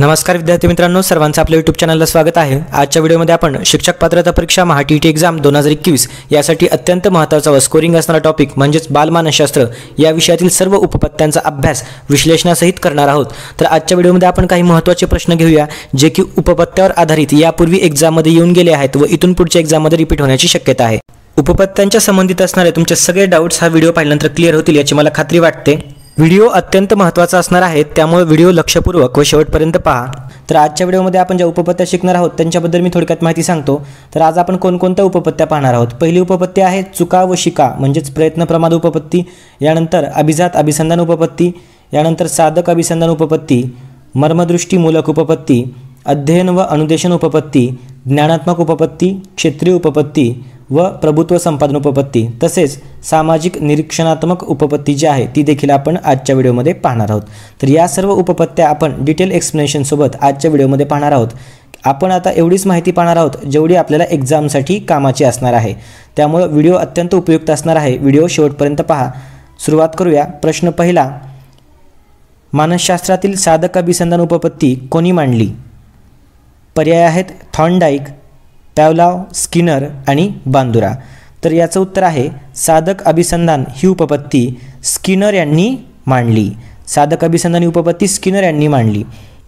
नमस्कार विद्यार्थी मित्रांनो सर्वांचं आपल्या यूट्यूब चॅनलला स्वागत आहे आजच्या व्हिडिओमध्ये आपण शिक्षक पात्रता परीक्षा महा टी टी एक्झाम दोन हजार एकवीस यासाठी अत्यंत महत्त्वाचा व स्कोरिंग असणारा टॉपिक म्हणजेच बालमानसशास्त्र या विषयातील सर्व उपपत्त्यांचा अभ्यास विश्लेषणासहित करणार आहोत तर आजच्या व्हिडिओमध्ये आपण काही महत्त्वाचे प्रश्न घेऊया जे की उपपत्त्यावर आधारित यापूर्वी एक्झाममध्ये येऊन गेले आहेत व इथून पुढच्या एक्झाममध्ये रिपीट होण्याची शक्यता आहे उपपत्त्यांच्या संबंधित असणारे तुमचे सगळे डाऊट्स हा व्हिडिओ पाहिल्यानंतर क्लिअर होतील याची मला खात्री वाटते व्हिडिओ अत्यंत महत्त्वाचा असणार आहे त्यामुळे व्हिडिओ लक्षपूर्वक व शेवटपर्यंत पहा तर आजच्या व्हिडिओमध्ये आपण ज्या उपपत्त्या शिकणार आहोत त्यांच्याबद्दल मी थोडक्यात माहिती सांगतो तर आज आपण कोणकोणत्या उपपत्त्या पाहणार आहोत पहिली उपपत्ती आहे चुका व शिका म्हणजेच प्रयत्न प्रमाद उपपत्ती यानंतर अभिजात अभिसंधान उपपत्ती यानंतर साधक अभिसंधान उपपत्ती मर्मदृष्टी मूलक उपपत्ती अध्ययन व अनुदेशन उपपत्ती ज्ञानात्मक उपपत्ती क्षेत्रीय उपपत्ती व प्रभुत्व संपादन उपपत्ती तसेच सामाजिक निरीक्षणात्मक उपपत्ती जी आहे ती देखील आपण आजच्या व्हिडिओमध्ये पाहणार आहोत तर या सर्व उपपत्त्या आपण डिटेल एक्सप्लेनेशनसोबत आजच्या व्हिडिओमध्ये पाहणार आहोत आपण आता एवढीच माहिती पाहणार आहोत जेवढी आपल्याला एक्झामसाठी कामाची असणार आहे त्यामुळं व्हिडिओ अत्यंत उपयुक्त असणार आहे व्हिडिओ शेवटपर्यंत पहा सुरुवात करूया प्रश्न पहिला मानसशास्त्रातील साधक अभिसंधान उपपत्ती कोणी मांडली पर्याय आहेत थॉनडाईक पॅवलाव स्किनर आणि बांदुरा तर याचं उत्तर आहे साधक अभिसंधान ही उपपत्ती स्किनर यांनी मांडली साधक अभिसंधान ही उपपत्ती स्किनर यांनी मांडली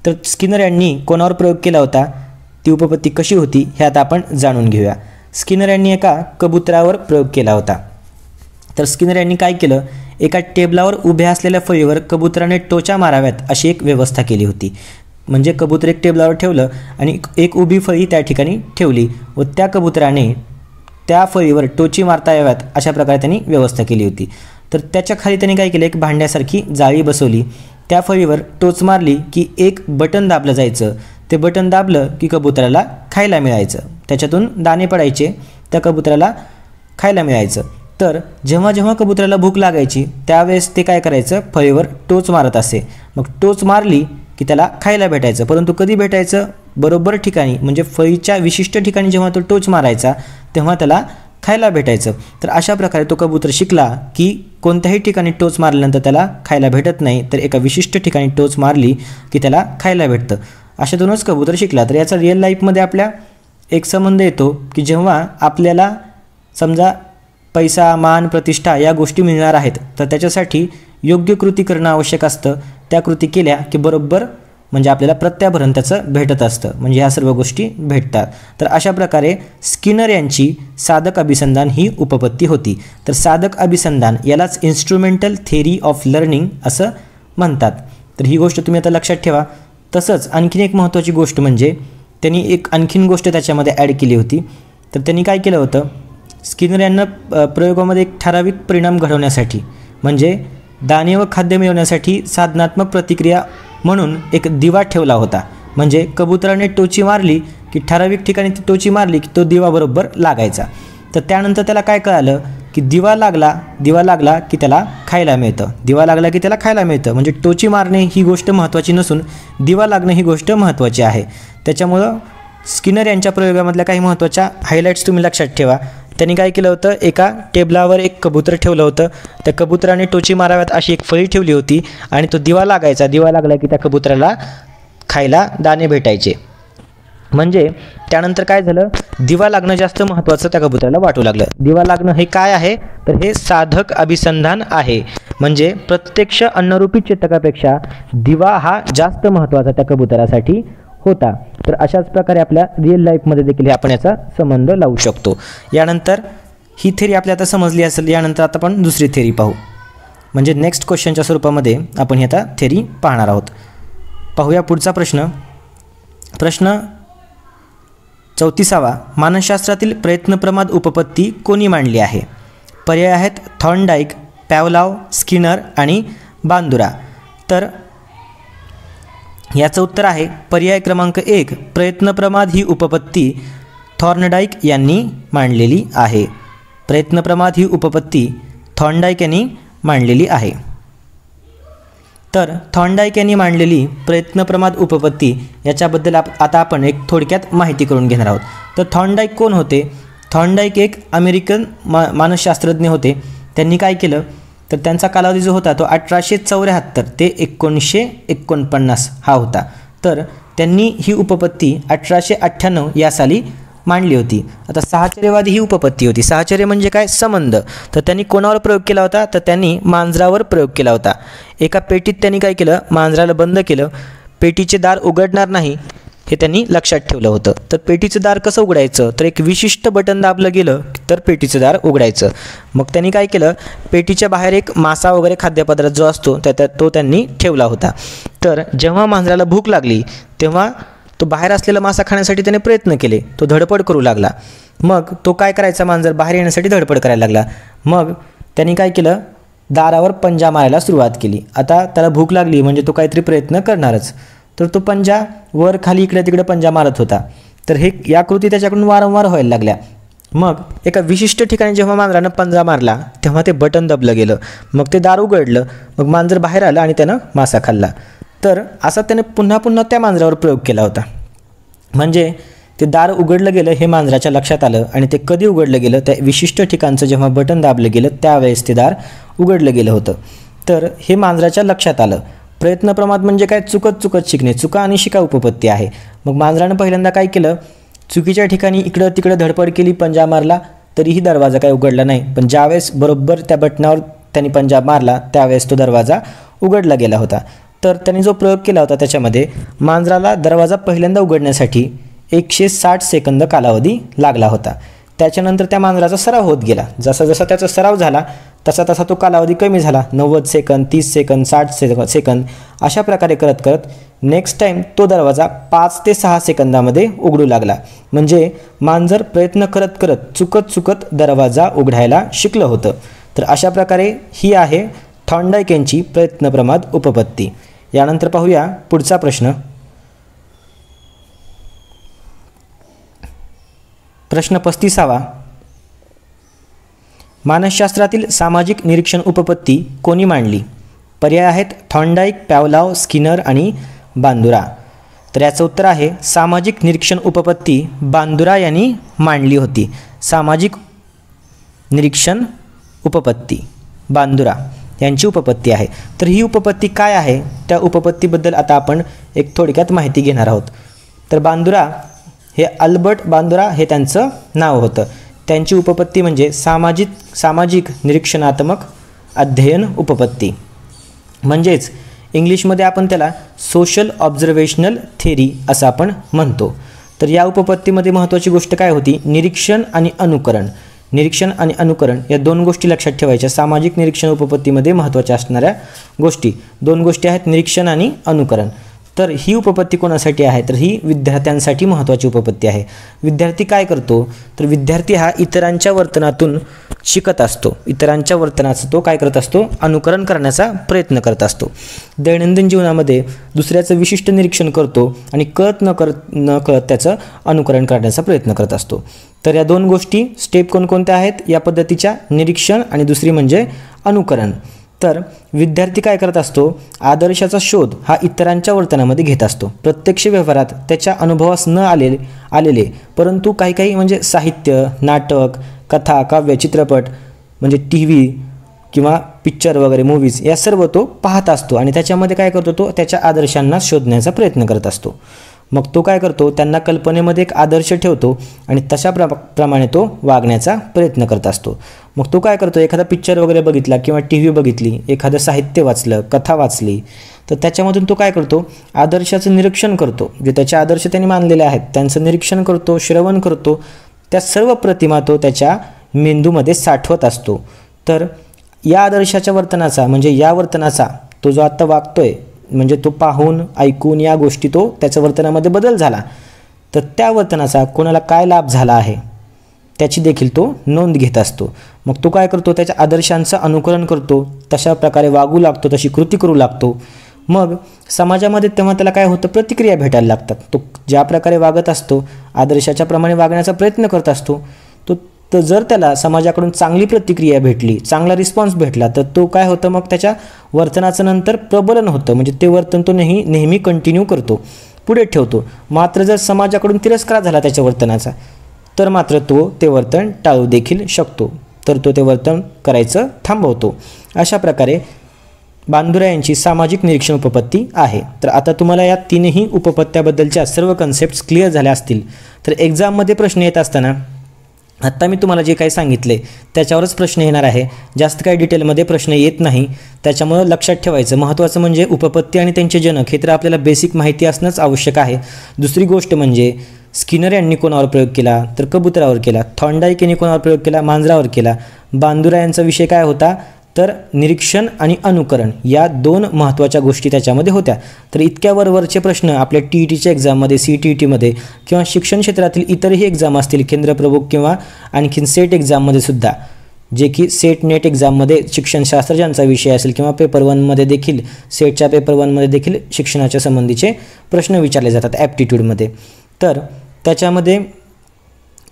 तर स्किनर यांनी कोणावर प्रयोग केला होता ती उपपत्ती कशी होती हे आता आपण जाणून घेऊया स्किनर यांनी एका कबुतरावर प्रयोग केला होता तर स्किनर यांनी काय केलं एका टेबलावर उभ्या असलेल्या फळीवर कबुतराने टोचा माराव्यात अशी एक व्यवस्था केली होती म्हणजे कबूतर एक टेबलावर ठेवलं आणि एक उभी फळी त्या ठिकाणी ठेवली व त्या कबुतराने त्या फळीवर टोची मारता याव्यात अशा प्रकारे त्यांनी व्यवस्था केली होती तर त्याच्या खाली त्यांनी काय केलं एक भांड्यासारखी जाळी बसवली त्या फळीवर टोच मारली की एक बटन दाबलं जायचं ते बटन दाबलं की कबुतराला खायला मिळायचं त्याच्यातून दाणे पडायचे त्या कबुतराला खायला मिळायचं तर जेव्हा जेव्हा कबुतराला भूक लागायची त्यावेळेस ते काय करायचं फळीवर टोच मारत असे मग टोच मारली की त्याला खायला भेटायचं परंतु कधी भेटायचं बरोबर ठिकाणी म्हणजे फळीच्या विशिष्ट ठिकाणी जेव्हा तो टोच मारायचा तेव्हा त्याला खायला भेटायचं तर अशा प्रकारे तो कबूतर शिकला की कोणत्याही ठिकाणी टोच मारल्यानंतर त्याला खायला भेटत नाही तर एका विशिष्ट ठिकाणी टोच मारली की त्याला खायला भेटतं दोनच कबूतर शिकला तर याचा रिअल लाईफमध्ये आपल्या एक संबंध येतो की जेव्हा आपल्याला समजा पैसा मान प्रतिष्ठा या गोष्टी मिळणार आहेत तर त्याच्यासाठी योग्य कृती करणं आवश्यक असतं त्या कृती केल्या की बरोबर म्हणजे आपल्याला प्रत्याभरण त्याचं भेटत असतं म्हणजे ह्या सर्व गोष्टी भेटतात तर अशा प्रकारे स्किनर यांची साधक अभिसंधान ही उपपत्ती होती तर साधक अभिसंधान यालाच इन्स्ट्रुमेंटल थेरी ऑफ लर्निंग असं म्हणतात तर ही गोष्ट तुम्ही आता लक्षात ठेवा तसंच आणखीन एक महत्त्वाची गोष्ट म्हणजे त्यांनी एक आणखीन गोष्ट त्याच्यामध्ये ॲड केली होती तर त्यांनी काय केलं होतं स्किनर यांना प्रयोगामध्ये एक ठराविक परिणाम घडवण्यासाठी म्हणजे दाणे व खाद्य मिळवण्यासाठी साधनात्मक प्रतिक्रिया म्हणून एक दिवा ठेवला होता म्हणजे कबुतराने टोची मारली की ठराविक ठिकाणी ती टोची मारली की तो दिवाबरोबर लागायचा तर त्यानंतर त्याला काय कळालं की दिवा लागला दिवा लागला की त्याला खायला मिळतं दिवा लागला की त्याला खायला मिळतं म्हणजे टोची मारणे ही गोष्ट महत्त्वाची नसून दिवा लागणे ही गोष्ट महत्त्वाची आहे त्याच्यामुळं स्किनर यांच्या प्रयोगामधल्या काही महत्त्वाच्या हायलाईट्स तुम्ही लक्षात ठेवा त्यांनी काय केलं होतं एका टेबलावर एक कबूतर ठेवलं होतं त्या कबुतराने टोची माराव्यात अशी एक फळी ठेवली होती आणि तो दिवा लागायचा दिवा लागला की त्या कबुतराला खायला दाणे भेटायचे म्हणजे त्यानंतर काय झालं दिवा लागणं जास्त महत्त्वाचं त्या कबुतराला वाटू लागलं दिवा लागणं हे काय आहे तर हे साधक अभिसंधान आहे म्हणजे प्रत्यक्ष अन्नरूपी चेतकापेक्षा दिवा हा जास्त महत्त्वाचा त्या कबुतरासाठी होता तर अशाच प्रकारे आपल्या रिअल लाईफमध्ये देखील आपण याचा संबंध लावू शकतो यानंतर ही थेरी आपल्या आता समजली असेल यानंतर आता आपण दुसरी थेरी पाहू म्हणजे नेक्स्ट क्वेश्चनच्या स्वरूपामध्ये आपण ही आता थेरी पाहणार आहोत पाहूया पुढचा प्रश्न प्रश्न चौतीसावा मानसशास्त्रातील प्रयत्नप्रमाद उपपत्ती कोणी मांडली आहे पर्याय आहेत थॉनडाईक पॅवलाव स्किनर आणि बांदुरा तर याचं उत्तर आहे पर्याय क्रमांक एक प्रयत्नप्रमाद ही उपपत्ती थॉर्नडाईक यांनी मांडलेली आहे प्रयत्नप्रमाद ही उपपत्ती थॉर्नडाईक यांनी मांडलेली आहे तर थॉर्नडाईक यांनी मांडलेली प्रयत्नप्रमाद उपपत्ती याच्याबद्दल आप आता आपण एक थोडक्यात माहिती करून घेणार आहोत तर थॉर्नडाईक कोण होते थॉर्नडाईक एक अमेरिकन मा मानसशास्त्रज्ञ होते त्यांनी काय केलं तर त्यांचा कालावधी जो होता तो अठराशे चौऱ्याहत्तर ते एकोणीसशे एकोणपन्नास हा होता तर त्यांनी ही उपपत्ती अठराशे अठ्ठ्याण्णव या साली मांडली होती आता सहाचर्यवादी ही उपपत्ती होती सहाचर्य म्हणजे काय संबंध तर त्यांनी कोणावर प्रयोग केला होता तर त्यांनी मांजरावर प्रयोग केला होता एका पेटीत त्यांनी काय केलं मांजराला बंद केलं पेटीचे दार उघडणार नाही हे त्यांनी लक्षात ठेवलं होतं तर पेटीचं दार कसं उघडायचं तर एक विशिष्ट बटन दाबलं गेलं तर पेटीचं दार उघडायचं मग त्यांनी काय केलं पेटीच्या बाहेर एक मासा वगैरे खाद्यपदार्थ जो असतो त्या तो त्यांनी ठेवला होता तर जेव्हा मांजराला भूक लागली तेव्हा तो बाहेर असलेला मासा खाण्यासाठी त्याने प्रयत्न केले तो धडपड करू लागला मग तो काय करायचा मांजर बाहेर येण्यासाठी धडपड करायला लागला मग त्यांनी काय केलं दारावर पंजा मारायला सुरुवात केली आता त्याला भूक लागली म्हणजे तो काहीतरी प्रयत्न करणारच तर तो पंजा वर खाली इकडे तिकडे पंजा मारत होता तर हे या कृती त्याच्याकडून वारंवार व्हायला लागल्या मग एका विशिष्ट ठिकाणी जेव्हा मांजरानं पंजा मारला तेव्हा ते बटन दबलं गेलं मग ते दार उघडलं मग मांजर बाहेर आलं आणि त्यानं मासा खाल्ला तर असा त्याने पुन्हा पुन्हा त्या मांजरावर प्रयोग केला होता म्हणजे ते दार उघडलं गेलं हे मांजराच्या लक्षात आलं आणि ते कधी उघडलं गेलं त्या विशिष्ट ठिकाणचं जेव्हा बटन दाबलं गेलं त्यावेळेस ते दार उघडलं गेलं होतं तर हे मांजराच्या लक्षात आलं प्रयत्न प्रमाद म्हणजे काय चुकत चुकत शिकणे चुका आणि शिका उपपत्ती आहे मग मांजरानं पहिल्यांदा काय केलं चुकीच्या ठिकाणी इकडं तिकडं धडपड केली पंजा मारला तरीही दरवाजा काही उघडला नाही पण ज्यावेळेस बरोबर त्या बटणावर त्यांनी पंजाब मारला त्यावेळेस तो दरवाजा उघडला गेला होता तर त्यांनी जो प्रयोग केला होता त्याच्यामध्ये मांजराला दरवाजा पहिल्यांदा उघडण्यासाठी एकशे साठ सेकंद कालावधी लागला होता त्याच्यानंतर त्या मांजराचा सराव होत गेला जसा जसा त्याचा सराव झाला तसा तसा तो कालावधी कमी झाला नव्वद सेकंद तीस सेकंद साठ सेक सेकंद अशा प्रकारे करत करत नेक्स्ट टाईम तो दरवाजा पाच ते सहा सेकंदामध्ये उघडू लागला म्हणजे मांजर प्रयत्न करत करत चुकत चुकत दरवाजा उघडायला शिकलं होतं तर अशा प्रकारे ही आहे थॉन्डाईक यांची प्रयत्नप्रमाद उपपत्ती यानंतर पाहूया पुढचा प्रश्न प्रश्न पस्तीसावा मानसशास्त्रातील सामाजिक निरीक्षण उपपत्ती कोणी मांडली पर्याय आहेत थॉन्डाईक पॅवलाव स्किनर आणि बांदुरा तर याचं उत्तर आहे सामाजिक निरीक्षण उपपत्ती बांदुरा यांनी मांडली होती सामाजिक निरीक्षण उपपत्ती बांदुरा यांची उपपत्ती आहे तर ही उपपत्ती काय आहे त्या उपपत्तीबद्दल आता आपण एक थोडक्यात माहिती घेणार आहोत तर बांदुरा हे अल्बर्ट बांदुरा हे त्यांचं नाव होतं त्यांची उपपत्ती म्हणजे सामाजिक सामाजिक निरीक्षणात्मक अध्ययन उपपत्ती म्हणजेच इंग्लिशमध्ये आपण त्याला सोशल ऑब्झर्वेशनल थेरी असं आपण म्हणतो तर या उपपत्तीमध्ये महत्त्वाची गोष्ट काय होती निरीक्षण आणि अनुकरण निरीक्षण आणि अनुकरण या दोन गोष्टी लक्षात ठेवायच्या सामाजिक निरीक्षण उपपत्तीमध्ये महत्त्वाच्या असणाऱ्या गोष्टी दोन गोष्टी आहेत निरीक्षण आणि अनुकरण तर ही उपपत्ती कोणासाठी आहे तर ही विद्यार्थ्यांसाठी महत्त्वाची उपपत्ती आहे विद्यार्थी काय करतो तर विद्यार्थी हा इतरांच्या वर्तनातून शिकत असतो इतरांच्या वर्तनाचं तो काय करत असतो अनुकरण करण्याचा प्रयत्न करत असतो दैनंदिन जीवनामध्ये दुसऱ्याचं विशिष्ट निरीक्षण करतो आणि कळत न करत न कळत त्याचं अनुकरण करण्याचा प्रयत्न करत असतो तर या दोन गोष्टी स्टेप कोणकोणत्या आहेत या पद्धतीच्या निरीक्षण आणि दुसरी म्हणजे अनुकरण तर विद्यार्थी काय करत असतो आदर्शाचा शोध हा इतरांच्या वर्तनामध्ये घेत असतो प्रत्यक्ष व्यवहारात त्याच्या अनुभवास न आलेले आलेले परंतु काही काही म्हणजे साहित्य नाटक कथा काव्य चित्रपट म्हणजे टी व्ही किंवा पिक्चर वगैरे मूवीज या सर्व तो पाहत असतो आणि त्याच्यामध्ये काय करतो तो त्याच्या आदर्शांना शोधण्याचा प्रयत्न करत असतो मग तो काय करतो त्यांना कल्पनेमध्ये एक आदर्श ठेवतो आणि तशा प्र प्रमाणे तो वागण्याचा प्रयत्न करत असतो मग तो काय करतो एखादा पिक्चर वगैरे बघितला किंवा टी व्ही बघितली एखादं साहित्य वाचलं कथा वाचली तर त्याच्यामधून तो काय करतो आदर्शाचं निरीक्षण करतो जे त्याचे आदर्श त्यांनी मानलेले आहेत त्यांचं निरीक्षण करतो श्रवण करतो त्या सर्व प्रतिमा तो त्याच्या मेंदूमध्ये साठवत असतो तर या आदर्शाच्या वर्तनाचा म्हणजे या वर्तनाचा तो जो आत्ता वागतोय म्हणजे तो पाहून ऐकून या गोष्टी तो त्याच्या वर्तनामध्ये बदल झाला तर त्या वर्तनाचा कोणाला काय लाभ झाला आहे त्याची देखील तो नोंद घेत असतो मग तो काय करतो त्याच्या आदर्शांचं अनुकरण करतो तशा प्रकारे वागू लागतो तशी कृती करू लागतो मग समाजामध्ये तेव्हा त्याला काय होतं प्रतिक्रिया भेटायला लागतात तो ज्या प्रकारे वागत असतो आदर्शाच्या प्रमाणे वागण्याचा प्रयत्न करत असतो तो तर जर त्याला समाजाकडून चांगली प्रतिक्रिया भेटली चांगला रिस्पॉन्स भेटला तर तो काय होतं मग त्याच्या वर्तनाचं नंतर प्रबलन होतं म्हणजे ते वर्तन तो नेहमी नेहमी कंटिन्यू करतो पुढे ठेवतो मात्र जर समाजाकडून तिरस्कार झाला त्याच्या वर्तनाचा तर मात्र तो ते वर्तन टाळू देखील शकतो तर तो ते वर्तन करायचं थांबवतो अशा प्रकारे बांधुरा यांची सामाजिक निरीक्षण उपपत्ती आहे तर आता तुम्हाला या तीनही उपपत्त्याबद्दलच्या सर्व कन्सेप्ट क्लिअर झाल्या असतील तर एक्झाममध्ये प्रश्न येत असताना आत्ता मी तुम्हाला जे काही सांगितले त्याच्यावरच प्रश्न येणार आहे जास्त काही डिटेलमध्ये प्रश्न येत नाही त्याच्यामुळं लक्षात ठेवायचं महत्त्वाचं म्हणजे उपपत्ती आणि त्यांचे जनक हे तर आपल्याला बेसिक माहिती असणंच आवश्यक आहे दुसरी गोष्ट म्हणजे स्किनर यांनी कोणावर प्रयोग केला तर कबुतरावर केला थॉन्डाईक यांनी कोणावर प्रयोग केला मांजरावर केला बांदुरा यांचा विषय काय होता तर निरीक्षण आणि अनुकरण या दोन महत्त्वाच्या गोष्टी त्याच्यामध्ये होत्या तर इतक्या वरवरचे प्रश्न आपल्या टी ई टीच्या एक्झाममध्ये सी टी ई टीमध्ये किंवा शिक्षण क्षेत्रातील इतरही एक्झाम असतील केंद्रप्रमुख किंवा आणखीन सेट एक्झाममध्ये सुद्धा जे की सेट नेट एक्झाममध्ये शिक्षणशास्त्र ज्यांचा विषय असेल किंवा पेपर वनमध्ये देखील सेटच्या पेपर वनमध्ये देखील शिक्षणाच्या संबंधीचे प्रश्न विचारले जातात ॲप्टिट्यूडमध्ये तर त्याच्यामध्ये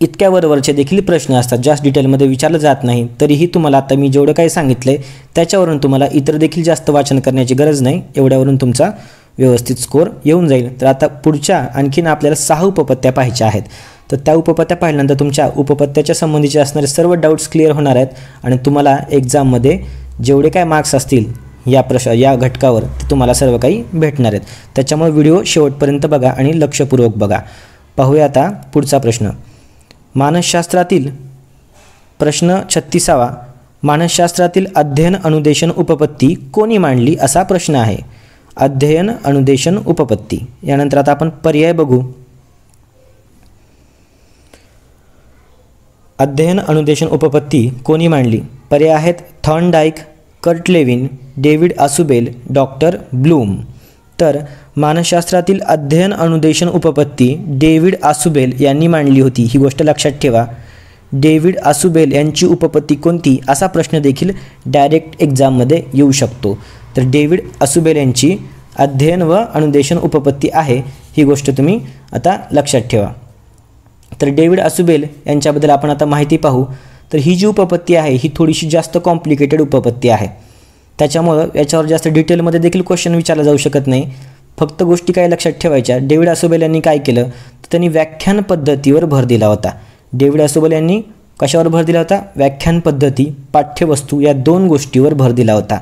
इतक्या वरवरचे देखील प्रश्न असतात जास्त डिटेलमध्ये विचारलं जात नाही तरीही तुम्हाला आता मी जेवढं काही सांगितलं आहे त्याच्यावरून तुम्हाला इतर देखील जास्त वाचन करण्याची गरज नाही एवढ्यावरून तुमचा व्यवस्थित स्कोर येऊन जाईल तर आता पुढच्या आणखीन आपल्याला सहा उपपत्त्या पाहायच्या आहेत तर त्या उपपत्त्या पाहिल्यानंतर तुमच्या उपपत्त्याच्या संबंधीचे असणारे सर्व डाऊट्स क्लिअर होणार आहेत आणि तुम्हाला एक्झाममध्ये जेवढे काय मार्क्स असतील या प्रश या घटकावर ते तुम्हाला सर्व काही भेटणार आहेत त्याच्यामुळे व्हिडिओ शेवटपर्यंत बघा आणि लक्षपूर्वक बघा पाहूया आता पुढचा प्रश्न मानसशास्त्रातील प्रश्न छत्तीसावा मानसशास्त्रातील अध्ययन अनुदेशन उपपत्ती कोणी मांडली असा प्रश्न आहे अध्ययन अनुदेशन उपपत्ती यानंतर आता आपण पर्याय बघू अध्ययन अनुदेशन उपपत्ती कोणी मांडली पर्याय आहेत Thorndike Kurt Lewin David Ausubel doctor Bloom तर मानसशास्त्रातील अध्ययन अनुदेशन उपपत्ती डेव्हिड आसुबेल यांनी मांडली होती ही गोष्ट लक्षात ठेवा डेव्हिड आसुबेल यांची उपपत्ती कोणती असा प्रश्न देखील डायरेक्ट एक्झाममध्ये येऊ शकतो तर डेव्हिड आसुबेल यांची अध्ययन व अनुदेशन उपपत्ती आहे ही गोष्ट तुम्ही आता लक्षात ठेवा तर डेव्हिड आसुबेल यांच्याबद्दल आपण आता माहिती पाहू तर ही जी उपपत्ती आहे ही थोडीशी जास्त कॉम्प्लिकेटेड उपपत्ती आहे त्याच्यामुळं याच्यावर जास्त डिटेलमध्ये देखील क्वेश्चन विचारला जाऊ शकत नाही फक्त गोष्टी काय लक्षात ठेवायच्या डेव्हिड असोबेल यांनी काय केलं तर त्यांनी व्याख्यान पद्धतीवर भर दिला होता डेव्हिड आसोबेल यांनी कशावर भर दिला होता व्याख्यान पद्धती पाठ्यवस्तू या दोन गोष्टीवर भर दिला होता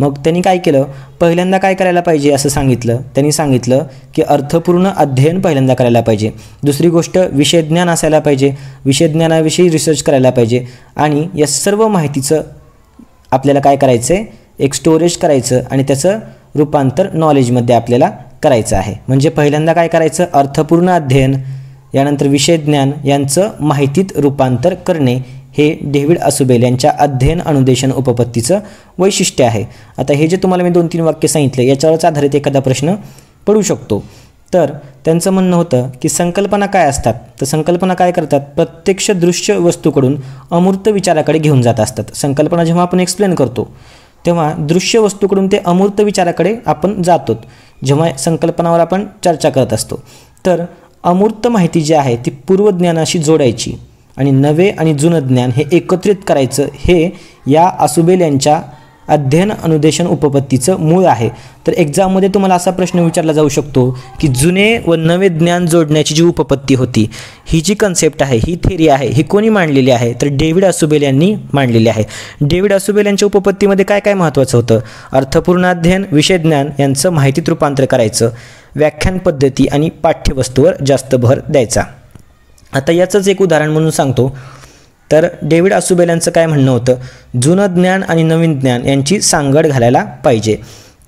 मग त्यांनी काय केलं पहिल्यांदा काय करायला पाहिजे असं सांगितलं त्यांनी सांगितलं की अर्थपूर्ण अध्ययन पहिल्यांदा करायला पाहिजे दुसरी गोष्ट विषयज्ञान असायला पाहिजे विषयज्ञानाविषयी रिसर्च करायला पाहिजे आणि या सर्व माहितीचं आपल्याला काय करायचं आहे एक स्टोरेज करायचं आणि त्याचं रूपांतर नॉलेजमध्ये आपल्याला करायचं आहे म्हणजे पहिल्यांदा काय करायचं अर्थपूर्ण अध्ययन यानंतर विषय ज्ञान यांचं माहितीत रूपांतर करणे हे डेव्हिड असुबेल यांच्या अध्ययन अनुदेशन उपपत्तीचं वैशिष्ट्य आहे आता हे जे तुम्हाला मी दोन तीन वाक्य सांगितले याच्यावरच आधारित एखादा प्रश्न पडू शकतो तर त्यांचं म्हणणं होतं की संकल्पना काय असतात तर संकल्पना काय करतात प्रत्यक्ष दृश्य वस्तूकडून अमूर्त विचाराकडे घेऊन जात असतात संकल्पना जेव्हा आपण एक्सप्लेन करतो तेव्हा दृश्य वस्तूकडून ते अमूर्त विचाराकडे आपण जातो जेव्हा संकल्पनावर आपण चर्चा करत असतो तर अमूर्त माहिती जी आहे ती पूर्वज्ञानाशी जोडायची आणि नवे आणि जुनं ज्ञान हे एकत्रित करायचं हे या आसुबेल यांच्या अध्ययन अनुदेशन उपपत्तीचं मूळ आहे तर एक्झाममध्ये तुम्हाला असा प्रश्न विचारला जाऊ शकतो की जुने व नवे ज्ञान जोडण्याची जी उपपत्ती होती ही जी कन्सेप्ट आहे ही थेरी आहे ही कोणी मांडलेली आहे तर डेव्हिड असुबेल यांनी मांडलेली आहे डेव्हिड असुबेल यांच्या उपपत्तीमध्ये काय काय महत्त्वाचं होतं अर्थपूर्ण अध्ययन ज्ञान यांचं माहितीत रूपांतर करायचं व्याख्यान पद्धती आणि पाठ्यवस्तूवर जास्त भर द्यायचा आता याचंच एक उदाहरण म्हणून सांगतो तर डेव्हिड आसुबेल यांचं काय म्हणणं होतं जुनं ज्ञान आणि नवीन ज्ञान यांची सांगड घालायला पाहिजे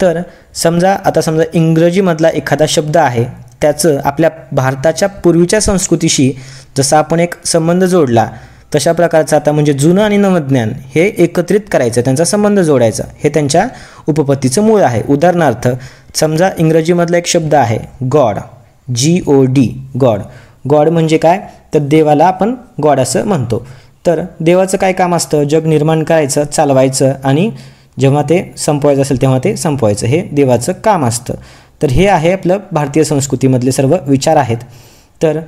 तर समजा आता समजा इंग्रजीमधला एखादा शब्द आहे त्याचं आपल्या भारताच्या पूर्वीच्या संस्कृतीशी जसा आपण एक संबंध जोडला तशा प्रकारचं आता म्हणजे जुनं आणि नवज्ञान हे एकत्रित करायचं त्यांचा संबंध जोडायचा हे त्यांच्या उपपत्तीचं मूळ आहे उदाहरणार्थ समजा इंग्रजीमधला एक शब्द आहे God G O D God God म्हणजे काय तर देवाला आपण गॉड असं म्हणतो तर देवाचं काय काम असतं जग निर्माण करायचं चालवायचं आणि जेव्हा ते संपवायचं असेल तेव्हा ते संपवायचं हे देवाचं काम असतं तर हे आहे आपलं भारतीय संस्कृतीमधले सर्व विचार आहेत तर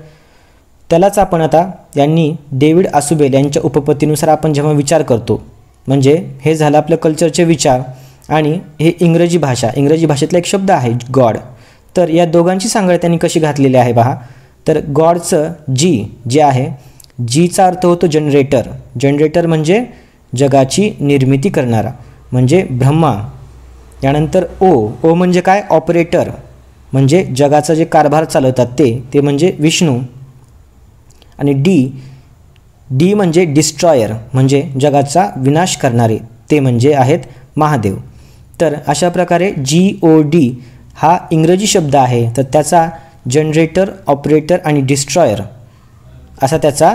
त्यालाच आपण आता यांनी डेव्हिड आसुबेल यांच्या उपपत्तीनुसार आपण जेव्हा विचार करतो म्हणजे हे झालं आपलं कल्चरचे विचार आणि हे इंग्रजी भाषा इंग्रजी भाषेतला एक शब्द आहे गॉड तर या दोघांची सांगड त्यांनी कशी घातलेली आहे पहा तर गॉडचं जी जे आहे जीचा अर्थ होतो जनरेटर जनरेटर म्हणजे जगाची निर्मिती करणारा म्हणजे ब्रह्मा त्यानंतर ओ ओ म्हणजे काय ऑपरेटर म्हणजे जगाचा जे कारभार चालवतात ते ते म्हणजे विष्णू आणि डी डी म्हणजे डिस्ट्रॉयर म्हणजे जगाचा विनाश करणारे ते म्हणजे आहेत महादेव तर अशा प्रकारे जी ओ डी हा इंग्रजी शब्द आहे तर त्याचा जनरेटर ऑपरेटर आणि डिस्ट्रॉयर असा त्याचा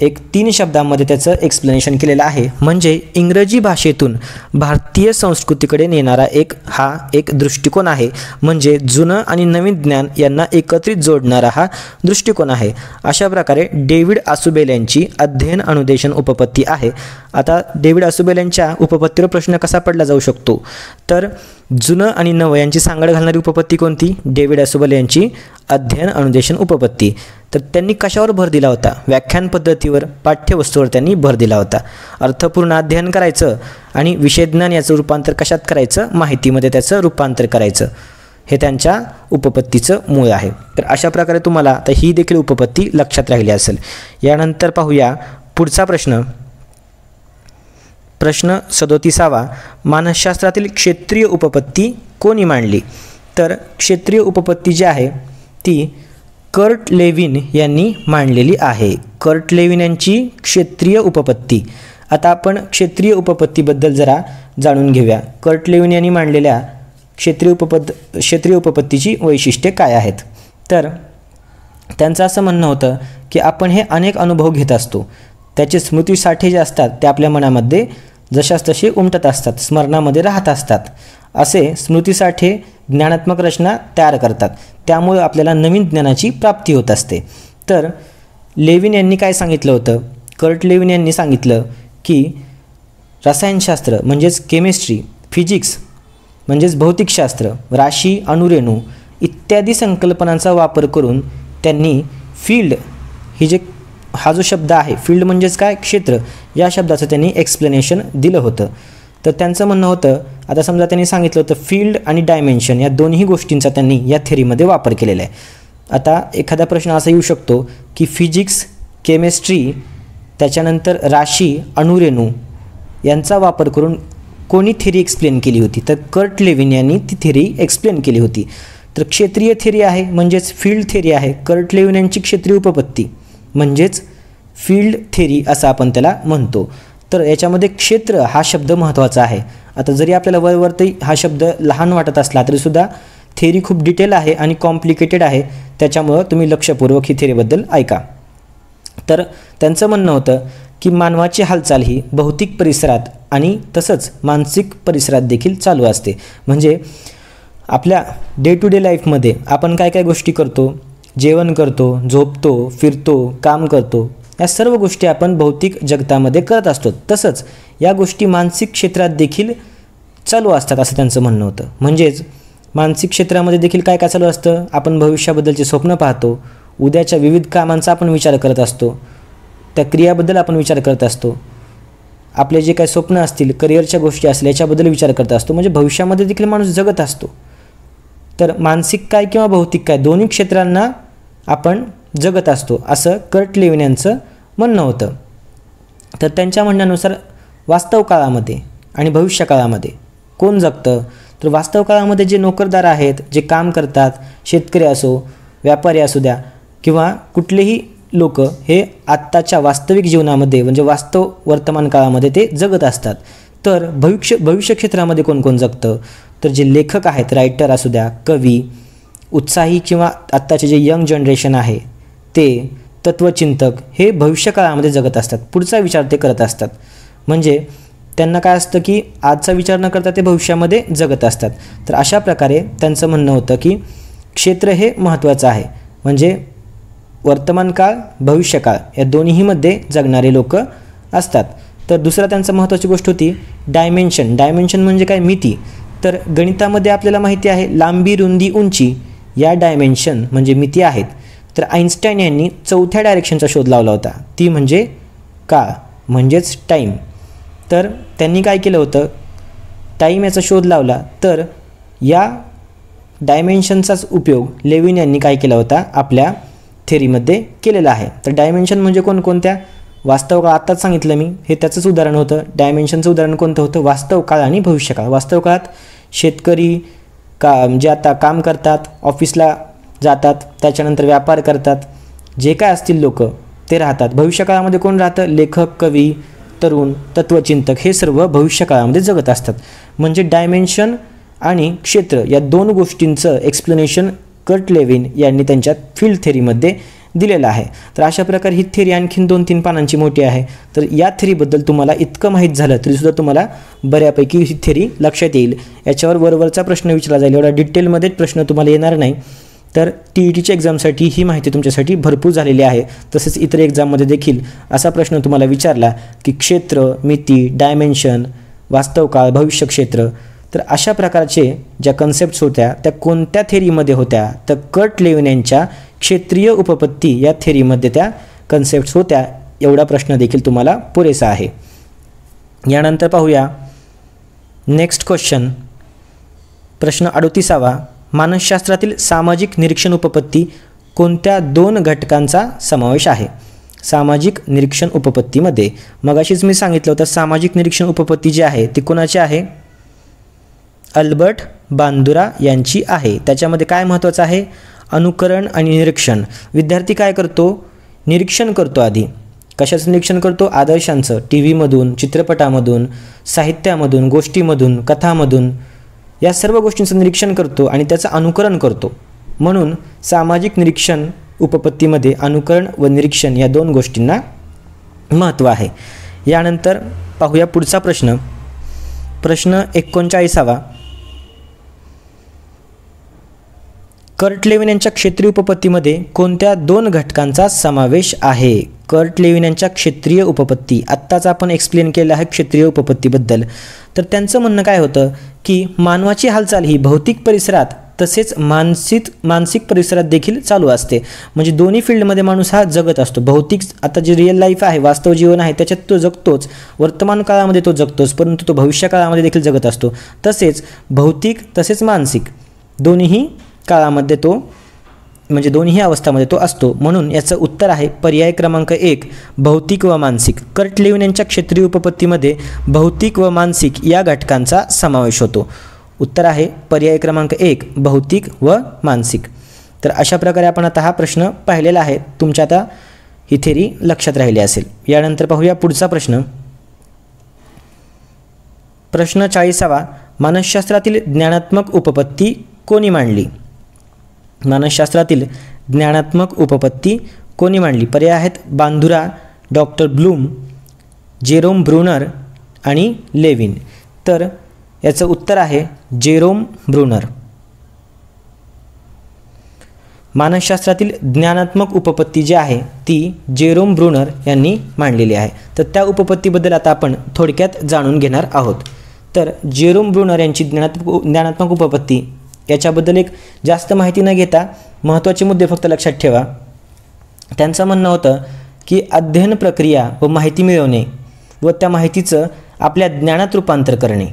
एक तीन शब्दांमध्ये त्याचं एक्सप्लेनेशन केलेलं आहे म्हणजे इंग्रजी भाषेतून भारतीय संस्कृतीकडे नेणारा एक हा एक दृष्टिकोन आहे म्हणजे जुनं आणि नवीन ज्ञान यांना एकत्रित जोडणारा हा दृष्टिकोन आहे अशा प्रकारे डेव्हिड आसुबेल यांची अध्ययन अनुदेशन उपपत्ती आहे आता डेव्हिड आसुबेल यांच्या उपपत्तीवर प्रश्न कसा पडला जाऊ शकतो तर जुनं आणि नवं यांची सांगड घालणारी उपपत्ती कोणती डेव्हिड असोबल यांची अध्ययन अनुदेशन उपपत्ती तर त्यांनी कशावर भर दिला होता व्याख्यान पद्धतीवर पाठ्यवस्तूवर त्यांनी भर दिला होता अर्थपूर्ण अध्ययन करायचं आणि विषयज्ञान याचं रूपांतर कशात करायचं माहितीमध्ये त्याचं रूपांतर करायचं हे त्यांच्या उपपत्तीचं मूळ आहे तर अशा प्रकारे तुम्हाला आता ही देखील उपपत्ती लक्षात राहिली असेल यानंतर पाहूया पुढचा प्रश्न प्रश्न सदोतीसावा मानसशास्त्रातील क्षेत्रीय उपपत्ती कोणी मांडली तर क्षेत्रीय उपपत्ती जी आहे ती कर्ट लेविन यांनी मांडलेली आहे कर्ट लेविन यांची क्षेत्रीय उपपत्ती आता आपण क्षेत्रीय उपपत्तीबद्दल जरा जाणून घेऊया कर्ट लेविन यांनी मांडलेल्या क्षेत्रीय उपपद क्षेत्रीय उपपत्तीची वैशिष्ट्ये काय आहेत तर त्यांचं असं म्हणणं होतं की आपण हे अनेक अनुभव घेत असतो त्याचे स्मृतीसाठी जे असतात ते आपल्या मनामध्ये जशास तशी उमटत असतात स्मरणामध्ये राहत असतात असे स्मृतीसाठी ज्ञानात्मक रचना तयार करतात त्यामुळे आपल्याला नवीन ज्ञानाची प्राप्ती होत असते तर लेविन यांनी काय सांगितलं होतं कर्ट लेविन यांनी सांगितलं की रसायनशास्त्र म्हणजेच केमिस्ट्री फिजिक्स म्हणजेच भौतिकशास्त्र राशी अणुरेणू इत्यादी संकल्पनांचा वापर करून त्यांनी फील्ड ही जे हा जो शब्द आहे फील्ड म्हणजेच काय क्षेत्र या शब्दाचं त्यांनी एक्सप्लेनेशन दिलं होतं तर त्यांचं म्हणणं होतं आता समजा त्यांनी सांगितलं होतं फील्ड आणि डायमेन्शन या दोन्ही गोष्टींचा त्यांनी या थेरीमध्ये वापर केलेला आहे आता एखादा प्रश्न असा येऊ शकतो की फिजिक्स केमिस्ट्री त्याच्यानंतर राशी अणुरेणू यांचा वापर करून कोणी थेरी एक्सप्लेन केली होती तर कर्ट लेविन यांनी ती थेरी एक्सप्लेन केली होती तर क्षेत्रीय थेरी आहे म्हणजेच फील्ड थेरी आहे कर्ट लेविन यांची क्षेत्रीय उपपत्ती म्हणजेच फील्ड थेरी असं आपण त्याला म्हणतो तर याच्यामध्ये क्षेत्र हा शब्द महत्त्वाचा आहे आता जरी आपल्याला वरवरती हा शब्द लहान वाटत असला तरीसुद्धा थेरी खूप डिटेल आहे आणि कॉम्प्लिकेटेड आहे त्याच्यामुळं तुम्ही लक्षपूर्वक ही थेरीबद्दल ऐका तर त्यांचं म्हणणं होतं की मानवाची हालचाल ही भौतिक परिसरात आणि तसंच मानसिक परिसरात देखील चालू असते म्हणजे आपल्या डे टू डे लाईफमध्ये आपण काय काय गोष्टी करतो जेवण करतो झोपतो फिरतो काम करतो या सर्व गोष्टी आपण भौतिक जगतामध्ये करत असतो तसंच या गोष्टी मानसिक क्षेत्रात देखील चालू असतात असं त्यांचं म्हणणं होतं म्हणजेच मानसिक क्षेत्रामध्ये देखील काय काय चालू असतं आपण भविष्याबद्दलचे स्वप्न पाहतो उद्याच्या विविध कामांचा आपण विचार करत असतो त्या क्रियाबद्दल आपण विचार करत असतो आपले जे काही स्वप्न असतील करिअरच्या गोष्टी असतील याच्याबद्दल विचार करत असतो म्हणजे भविष्यामध्ये देखील माणूस जगत असतो तर मानसिक काय किंवा भौतिक काय दोन्ही क्षेत्रांना आपण जगत असतो असं कर्ट लेविन यांचं म्हणणं होतं तर त्यांच्या म्हणण्यानुसार वास्तव काळामध्ये आणि भविष्यकाळामध्ये कोण जगतं तर वास्तव काळामध्ये जे नोकरदार आहेत जे काम करतात शेतकरी असो व्यापारी असू द्या किंवा कुठलेही लोक हे आत्ताच्या वास्तविक जीवनामध्ये म्हणजे वास्तव वर्तमान काळामध्ये ते जगत असतात तर भविष्य भविष्य क्षेत्रामध्ये कोण कोण जगतं तर जे लेखक आहेत रायटर असू द्या कवी उत्साही किंवा आत्ताचे जे यंग जनरेशन आहे ते तत्वचिंतक हे भविष्यकाळामध्ये जगत असतात पुढचा विचार ते करत असतात म्हणजे त्यांना काय असतं की आजचा विचार न करता ते भविष्यामध्ये जगत असतात तर अशा प्रकारे त्यांचं म्हणणं होतं की क्षेत्र हे महत्त्वाचं आहे म्हणजे वर्तमान काळ भविष्यकाळ या दोन्हीमध्ये जगणारे लोक असतात तर दुसरा त्यांचं महत्त्वाची गोष्ट होती डायमेन्शन डायमेन्शन म्हणजे काय मिती तर गणितामध्ये आपल्याला माहिती आहे लांबी रुंदी उंची या डायमेन्शन म्हणजे मिती आहेत तर आईन्स्टाईन यांनी चौथ्या डायरेक्शनचा शोध लावला होता ती म्हणजे काळ म्हणजेच टाईम तर त्यांनी काय केलं होतं टाईम याचा शोध लावला तर या डायमेन्शनचाच उपयोग लेविन यांनी काय केला होता आपल्या थेरीमध्ये केलेला आहे तर डायमेन्शन म्हणजे कोणकोणत्या वास्तव काळ आत्ताच सांगितलं मी हे त्याचंच उदाहरण होतं डायमेन्शनचं उदाहरण कोणतं होतं वास्तव काळ आणि भविष्यकाळ वास्तव काळात शेतकरी का म्हणजे आता काम करतात ऑफिसला जातात त्याच्यानंतर व्यापार करतात जे काय असतील लोक ते राहतात भविष्यकाळामध्ये कोण राहतं लेखक कवी तरुण तत्वचिंतक हे सर्व भविष्यकाळामध्ये जगत असतात म्हणजे डायमेन्शन आणि क्षेत्र या दोन गोष्टींचं एक्सप्लेनेशन कट लेविन यांनी त्यांच्या फील्ड थेरीमध्ये दिलेला आहे तर अशा प्रकारे ही थेरी आणखीन दोन तीन पानांची मोठी आहे तर या थेरीबद्दल तुम्हाला इतकं माहीत झालं तरीसुद्धा तुम्हाला बऱ्यापैकी ही थेरी लक्षात येईल याच्यावर वरवरचा प्रश्न विचारला जाईल एवढा डिटेलमध्येच प्रश्न तुम्हाला येणार नाही तर टी ई e टीच्या एक्झामसाठी ही माहिती तुमच्यासाठी भरपूर झालेली आहे तसेच इतर एक्झाममध्ये देखील असा प्रश्न तुम्हाला विचारला की क्षेत्र मिती डायमेन्शन वास्तव काळ भविष्य क्षेत्र तर अशा प्रकारचे ज्या कन्सेप्ट्स होत्या त्या कोणत्या थेरीमध्ये होत्या तर कट लेविन यांच्या क्षेत्रीय उपपत्ती या थेरीमध्ये त्या कन्सेप्ट्स होत्या एवढा प्रश्न देखील तुम्हाला पुरेसा आहे यानंतर पाहूया नेक्स्ट क्वेश्चन प्रश्न अडोतीसावा मानसशास्त्रातील सामाजिक निरीक्षण उपपत्ती कोणत्या दोन घटकांचा समावेश आहे सामाजिक निरीक्षण उपपत्तीमध्ये मगाशीच मी सांगितलं होतं सामाजिक निरीक्षण उपपत्ती जी आहे ती कोणाची आहे अल्बर्ट बांदुरा यांची आहे त्याच्यामध्ये काय महत्त्वाचं आहे अनुकरण आणि निरीक्षण विद्यार्थी काय करतो निरीक्षण करतो आधी कशाचं निरीक्षण करतो आदर्शांचं टी व्हीमधून चित्रपटामधून साहित्यामधून गोष्टीमधून कथामधून या सर्व गोष्टींचं निरीक्षण करतो आणि त्याचं अनुकरण करतो म्हणून सामाजिक निरीक्षण उपपत्तीमध्ये अनुकरण व निरीक्षण या दोन गोष्टींना महत्त्व आहे यानंतर पाहूया पुढचा प्रश्न प्रश्न एकोणचाळीसावा कर्ट लेविन यांच्या क्षेत्रीय उपपत्तीमध्ये कोणत्या दोन घटकांचा समावेश आहे कर्ट लेविन यांच्या क्षेत्रीय उपपत्ती आत्ताच आपण एक्सप्लेन केलं आहे क्षेत्रीय उपपत्तीबद्दल तर त्यांचं म्हणणं काय होतं की मानवाची हालचाल ही भौतिक परिसरात तसेच मानसिक मानसिक परिसरात देखील चालू असते म्हणजे दोन्ही फील्डमध्ये माणूस हा जगत असतो भौतिक आता जे रिअल लाईफ आहे वास्तव जीवन आहे त्याच्यात तो जगतोच वर्तमान काळामध्ये तो जगतोच परंतु तो भविष्यकाळामध्ये देखील जगत असतो तसेच भौतिक तसेच मानसिक दोन्हीही काळामध्ये तो म्हणजे दोन्ही अवस्थामध्ये तो असतो म्हणून याचं उत्तर आहे पर्याय क्रमांक एक भौतिक व मानसिक कर्ट लिव्हन यांच्या क्षेत्रीय उपपत्तीमध्ये भौतिक व मानसिक या घटकांचा समावेश होतो उत्तर आहे पर्याय क्रमांक एक भौतिक व मानसिक तर अशा प्रकारे आपण आता हा प्रश्न पाहिलेला आहे तुमच्या आता ही थेरी लक्षात राहिली असेल यानंतर पाहूया पुढचा प्रश्न प्रश्न चाळीसावा मानसशास्त्रातील ज्ञानात्मक उपपत्ती कोणी मांडली मानसशास्त्रातील ज्ञानात्मक उपपत्ती कोणी मांडली पर्याय आहेत Bandura doctor Bloom Jerome Bruner आणि लेविन तर याचं उत्तर आहे जेरोम ब्रुनर मानसशास्त्रातील ज्ञानात्मक उपपत्ती जी आहे ती जेरोम ब्रुनर यांनी मांडलेली आहे तर त्या उपपत्तीबद्दल आता आपण थोडक्यात जाणून घेणार आहोत तर जेरोम ब्रुनर यांची ज्ञानात्मक ज्ञानात्मक उपपत्ती याच्याबद्दल एक जास्त माहिती न घेता महत्त्वाचे मुद्दे फक्त लक्षात ठेवा त्यांचं म्हणणं होतं की अध्ययन प्रक्रिया व माहिती मिळवणे व त्या माहितीचं आपल्या ज्ञानात रूपांतर करणे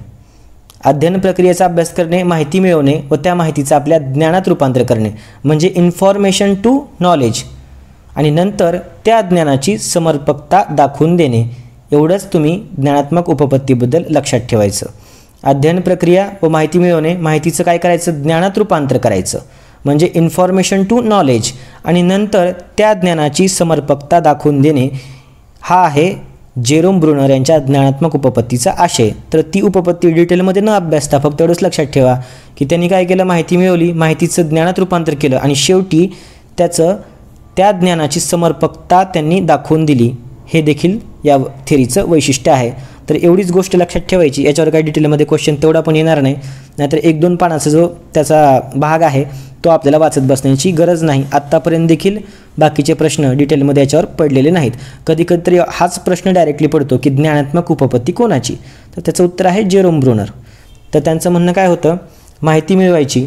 अध्ययन प्रक्रियेचा अभ्यास करणे माहिती मिळवणे व त्या माहितीचं आपल्या ज्ञानात रूपांतर करणे म्हणजे इन्फॉर्मेशन टू नॉलेज आणि नंतर त्या ज्ञानाची समर्पकता दाखवून देणे एवढंच तुम्ही ज्ञानात्मक उपपत्तीबद्दल लक्षात ठेवायचं अध्ययन प्रक्रिया व माहिती मिळवणे माहितीचं काय करायचं ज्ञानात रूपांतर करायचं म्हणजे इन्फॉर्मेशन टू नॉलेज आणि नंतर त्या ज्ञानाची समर्पकता दाखवून देणे हा आहे जेरोम ब्रुनर यांच्या ज्ञानात्मक उपपत्तीचा आशय तर ती उपपत्ती डिटेलमध्ये न अभ्यासता फक्त एवढंच लक्षात ठेवा की त्यांनी काय केलं माहिती मिळवली माहितीचं ज्ञानात रूपांतर केलं आणि शेवटी त्याचं त्या ज्ञानाची समर्पकता त्यांनी दाखवून दिली हे देखील या थेरीचं वैशिष्ट्य आहे तर एवढीच गोष्ट लक्षात ठेवायची याच्यावर काही डिटेलमध्ये क्वेश्चन तेवढा पण येणार नाही नाहीतर एक दोन पानाचा जो त्याचा भाग आहे तो आपल्याला वाचत बसण्याची गरज नाही आत्तापर्यंत देखील बाकीचे प्रश्न डिटेलमध्ये याच्यावर पडलेले नाहीत कधी कधीतरी हाच प्रश्न डायरेक्टली पडतो की ज्ञानात्मक उपपत्ती कोणाची तर त्याचं उत्तर आहे जेरोम ब्रोनर तर त्यांचं म्हणणं काय होतं माहिती मिळवायची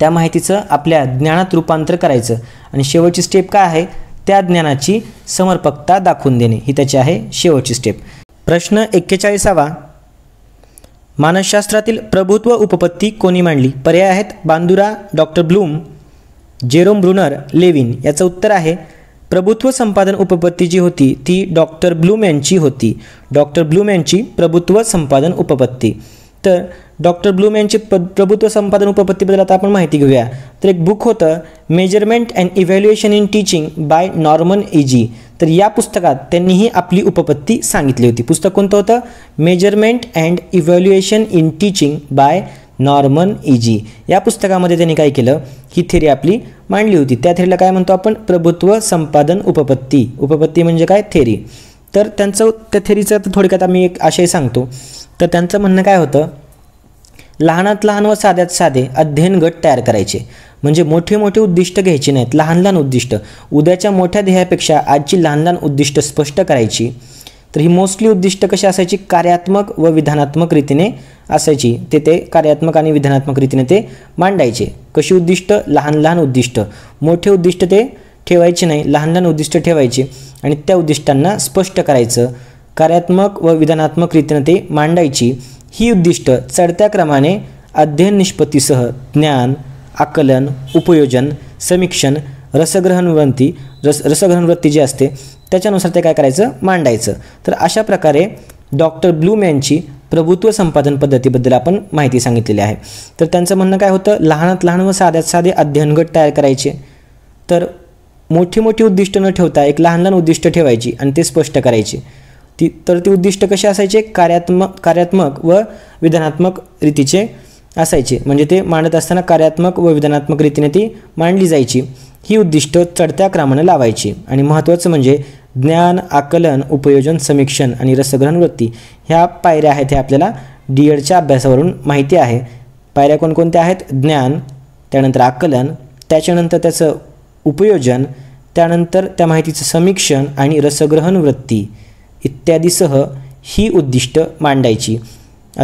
त्या माहितीचं आपल्या ज्ञानात रूपांतर करायचं आणि शेवटची स्टेप काय आहे त्या ज्ञानाची समर्पकता दाखवून देणे ही त्याची आहे शेवटची स्टेप प्रश्न एक्केचाळीसावा मानसशास्त्रातील प्रभुत्व उपपत्ती कोणी मांडली पर्याय आहेत Bandura doctor Bloom Jerome Bruner Lewin याचं उत्तर आहे प्रभुत्व संपादन उपपत्ती जी होती ती डॉक्टर ब्लूम यांची होती डॉक्टर ब्लूम यांची प्रभुत्व संपादन उपपत्ती तर डॉक्टर ब्लूम यांची प्र प्रभुत्व संपादन उपपत्तीबद्दल आता आपण माहिती घेऊया तर एक बुक होतं measurement and evaluation in teaching by Norman E G तर या पुस्तकात त्यांनीही आपली उपपत्ती सांगितली होती पुस्तक कोणतं होतं measurement and evaluation in teaching by Norman E G या पुस्तकामध्ये त्यांनी काय केलं ही थेरी आपली मांडली होती त्या थेरीला काय म्हणतो आपण प्रभुत्व संपादन उपपत्ती उपपत्ती म्हणजे काय थेरी तर त्यांचं त्या थेरीचं थोडक्यात आम्ही एक आशय सांगतो तर त्यांचं म्हणणं काय होतं लहानात लहान व साध्यात साधे अध्ययन गट तयार करायचे म्हणजे मोठे मोठे उद्दिष्ट घ्यायचे नाहीत लहान लहान उद्दिष्ट उद्याच्या मोठ्या ध्येयापेक्षा आजची लहान लहान उद्दिष्ट स्पष्ट करायची तर ही मोस्टली उद्दिष्ट कशी असायची कार्यात्मक व विधानात्मक रीतीने असायची ते ते कार्यात्मक आणि विधानात्मक रीतीने ते मांडायचे कशी उद्दिष्ट लहान लहान उद्दिष्ट मोठे उद्दिष्ट ते ठेवायचे नाही लहान लहान उद्दिष्ट ठेवायचे आणि त्या उद्दिष्टांना स्पष्ट करायचं कार्यात्मक व विधानात्मक रीतीने ते मांडायची ही उद्दिष्ट चढत्या क्रमाने अध्ययन निष्पत्तीसह ज्ञान आकलन उपयोजन समीक्षण रसग्रहणवंती रस रसग्रहणवृत्ती जी असते त्याच्यानुसार ते काय करायचं मांडायचं तर अशा प्रकारे डॉक्टर ब्लू यांची प्रभुत्व संपादन पद्धतीबद्दल आपण माहिती सांगितलेली आहे तर त्यांचं म्हणणं काय होतं लहानात लहान व साध्यात साधे अध्ययन गट तयार करायचे तर मोठी मोठी उद्दिष्ट न ठेवता एक लहान लहान उद्दिष्ट ठेवायची आणि ते स्पष्ट करायचे ती तर ती उद्दिष्ट कशी असायचे कार्यात्मक कार्यात्मक व विधानात्मक रीतीचे असायचे म्हणजे ते मांडत असताना कार्यात्मक व विधानात्मक रीतीने ती मांडली जायची ही उद्दिष्ट चढत्या क्रमाने लावायची आणि महत्त्वाचं म्हणजे ज्ञान आकलन उपयोजन समीक्षण आणि रसग्रहण वृत्ती ह्या पायऱ्या आहेत हे आपल्याला डी एडच्या e अभ्यासावरून माहिती आहे पायऱ्या कोणकोणत्या आहेत ज्ञान त्यानंतर आकलन त्याच्यानंतर त्याचं उपयोजन त्यानंतर त्या माहितीचं समीक्षण आणि रसग्रहण वृत्ती इत्यादीसह ही उद्दिष्ट मांडायची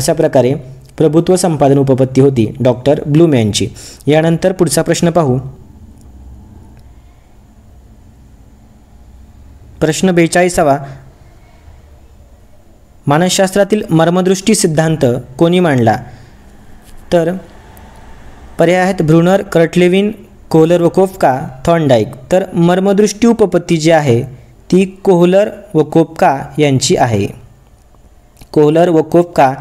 अशा प्रकारे प्रभुत्व संपादन उपपत्ती होती डॉक्टर ब्लूम यांची यानंतर पुढचा प्रश्न पाहू प्रश्न बेचाळीसावा मानसशास्त्रातील मर्मदृष्टी सिद्धांत कोणी मांडला तर पर्याय आहेत ब्रुनर कर्टलेविन कोलर का थॉनडाईक तर मर्मदृष्टी उपपत्ती जी आहे ती कोहलर व कोपका यांची आहे कोहलर व कोपका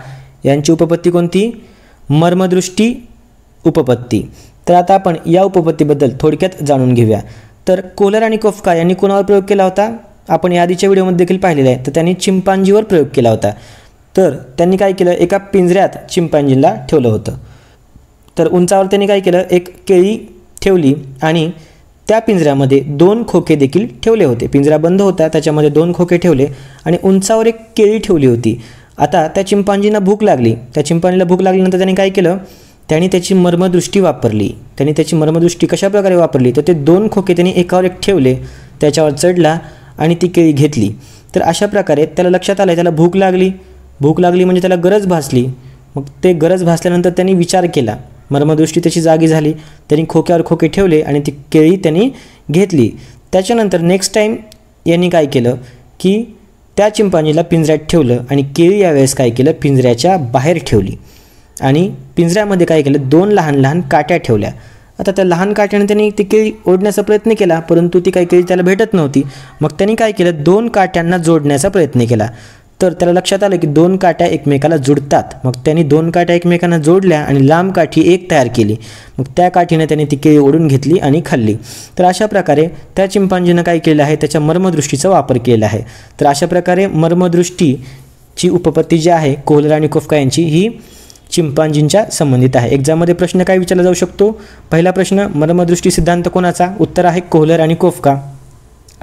यांची उपपत्ती कोणती मर्मदृष्टी उपपत्ती तर आता आपण या उपपत्तीबद्दल थोडक्यात जाणून घेऊया तर कोहलर आणि कोफका यांनी कोणावर प्रयोग केला होता आपण या आधीच्या व्हिडिओमध्ये देखील पाहिलेलं आहे तर त्यांनी चिंपांजीवर प्रयोग केला होता तर त्यांनी काय केलं एका पिंजऱ्यात चिंपांजीला ठेवलं होतं तर उंचावर त्यांनी काय केलं एक केळी ठेवली आणि त्या पिंजऱ्यामध्ये दोन खोके देखील ठेवले होते पिंजरा बंद होता त्याच्यामध्ये दोन खोके ठेवले आणि उंचावर एक केळी ठेवली होती आता त्या चिंपांजींना भूक लागली त्या चिंपांजीला भूक लागल्यानंतर त्याने काय केलं त्याने त्याची मर्मदृष्टी वापरली त्याने त्याची मर्मदृष्टी कशाप्रकारे वापरली तर ते दोन खोके त्याने एकावर एक ठेवले त्याच्यावर चढला आणि ती केळी घेतली तर अशा प्रकारे त्याला लक्षात आलं त्याला भूक लागली भूक लागली म्हणजे त्याला गरज भासली मग ते गरज भासल्यानंतर त्यांनी विचार केला मर्मदृष्टी त्याची जागी झाली त्यांनी खोक्यावर खोके ठेवले आणि ती केळी त्यांनी घेतली त्याच्यानंतर नेक्स्ट टाईम यांनी काय केलं की त्या चिंपांजीला पिंजऱ्यात ठेवलं आणि केळी यावेळेस काय केलं पिंजऱ्याच्या बाहेर ठेवली आणि पिंजऱ्यामध्ये काय केलं दोन लहान लहान काट्या ठेवल्या आता त्या लहान काट्याने त्यांनी ती केळी ओढण्याचा प्रयत्न केला परंतु ती काही केळी त्याला भेटत नव्हती मग त्यांनी काय केलं दोन काट्यांना जोडण्याचा प्रयत्न केला तर त्याला लक्षात आलं की दोन काट्या एकमेकाला जुडतात मग त्यांनी दोन काट्या एकमेकांना जोडल्या आणि लांब काठी एक तयार केली मग त्या काठीने त्याने ती केळी ओढून घेतली आणि खाल्ली तर अशा प्रकारे त्या चिंपांजीनं काय केलं आहे त्याच्या मर्मदृष्टीचा वापर केला आहे तर अशा प्रकारे मर्मदृष्टीची उपपत्ती जी आहे कोहलर आणि कोफका यांची ही चिंपांजींच्या संबंधित आहे एक्झाममध्ये प्रश्न काय विचारला जाऊ शकतो पहिला प्रश्न मर्मदृष्टी सिद्धांत कोणाचा उत्तर आहे कोहलर आणि कोफका